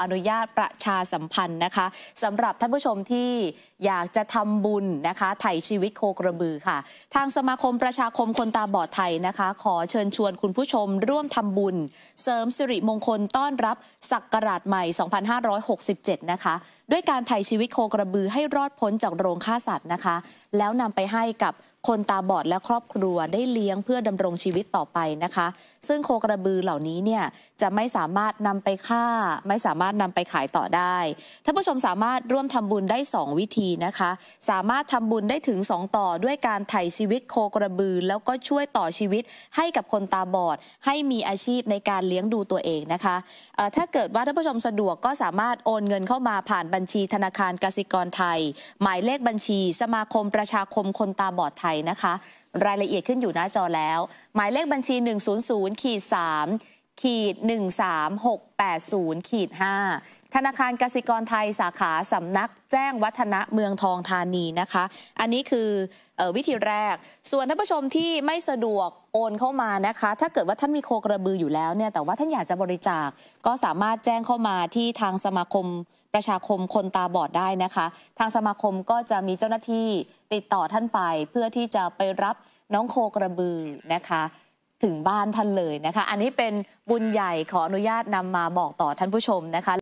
อนุญาตประชาสัมพันธ์นะคะสำหรับท่านผู้ชมที่อยากจะทำบุญนะคะไถ่ชีวิตโคกระบือค่ะ ทางสมาคมประชาคมคนตาบอดไทยนะคะ ขอเชิญชวนคุณผู้ชม ร่วมทำบุญ เสริมสิริมงคลต้อนรับ ศักราชใหม่ 2567 นะคะด้วยการไถ่ชีวิตโคกระบือให้รอดพ้นจากโรงฆ่าสัตว์นะคะ แล้วนำไปให้กับคนตาบอดและครอบครัวได้เลี้ยงเพื่อดำรงชีวิตต่อไปนะคะ ซึ่งโคกระบือเหล่านี้เนี่ยจะไม่สามารถนำไปฆ่าไม่สามารถารถนำไปขายต่อได้ ท่านผู้ชมสามารถร่วมทำบุญได้ 2 วิธีนะคะ สามารถทำบุญได้ถึง2ต่อด้วยการไถ่ชีวิตโคกระบือแล้วก็ช่วยต่อชีวิตให้กับคนตาบอด ให้มีอาชีพในการเลี้ยงดูตัวเองนะคะ ถ้าเกิดว่าท่านผู้ชมสะดวกก็สามารถโอนเงินเข้ามาผ่านบัญชี ธนาคารกสิกรไทย หมายเลขบัญชี สมาคมประชาคมคนตาบอดไทยนะคะ รายละเอียดขึ้นอยู่หน้าจอแล้ว หมายเลขบัญชี100ขีด3ขีด13680ขีด5ธนาคารกสิกรไทยสาขาสำนักแจ้งวัฒนะเมืองทองธานีนะคะ อันนี้คือออวิธีแรก ส่วนท่านผู้ชมที่ไม่สะดวกโอนเข้ามานะคะ ถ้าเกิดว่าท่านมีโคกระบืออยู่แล้วเนี่ย แต่ว่าท่านอยากจะบริจาคก็สามารถแจ้งเข้ามาที่ทางสมาคมประชาคมคนตาบอดได้นะคะ ทางสมาคมก็จะมีเจ้าหน้าที่ติดต่อท่านไป เพื่อที่จะไปรับน้องโคกระบือนะคะถึงบ้านท่านเลยนะคะ อันนี้เป็นบุญใหญ่ขออนุญาตนำมาบอกต่อท่านผู้ชมนะคะ